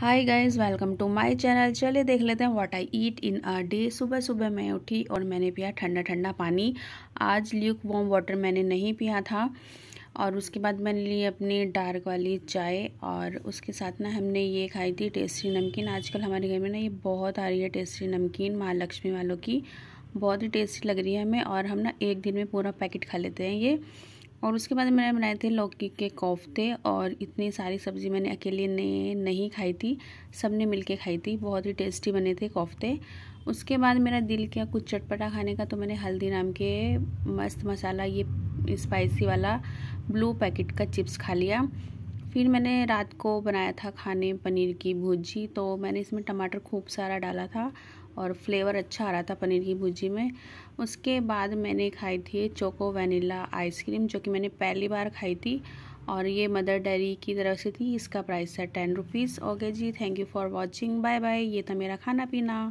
hi guys welcome to my channel चलिए देख लेते हैं what I eat in a day सुबह सुबह मैं उठी और मैंने पिया ठंडा ठंडा पानी आज ल्यूक वॉम वाटर मैंने नहीं पिया था और उसके बाद मैंने ली अपनी डार्क वाली चाय और उसके साथ ना हमने ये खाई थी टेस्टी नमकीन आजकल हमारे घर में ना ये बहुत आ रही है टेस्टी नमकीन महालक्ष्मी वालों की बहुत ही टेस्टी लग रही है हमें और हम ना एक दिन में पूरा पैकेट खा लेते हैं ये और उसके बाद मैंने बनाए थे लौकी के कोफ्ते और इतनी सारी सब्ज़ी मैंने अकेले ने नहीं खाई थी सब ने मिल खाई थी बहुत ही टेस्टी बने थे कोफ्ते उसके बाद मेरा दिल किया कुछ चटपटा खाने का तो मैंने हल्दी नाम के मस्त मसाला ये स्पाइसी वाला ब्लू पैकेट का चिप्स खा लिया फिर मैंने रात को बनाया था खाने पनीर की भुजी तो मैंने इसमें टमाटर खूब सारा डाला था और फ्लेवर अच्छा आ रहा था पनीर की भुजी में उसके बाद मैंने खाई थी चोको वनीला आइसक्रीम जो कि मैंने पहली बार खाई थी और ये मदर डेरी की तरफ से थी इसका प्राइस है टेन रुपीज़ ओके जी thank you for watching bye bye ये था मेरा खाना पीना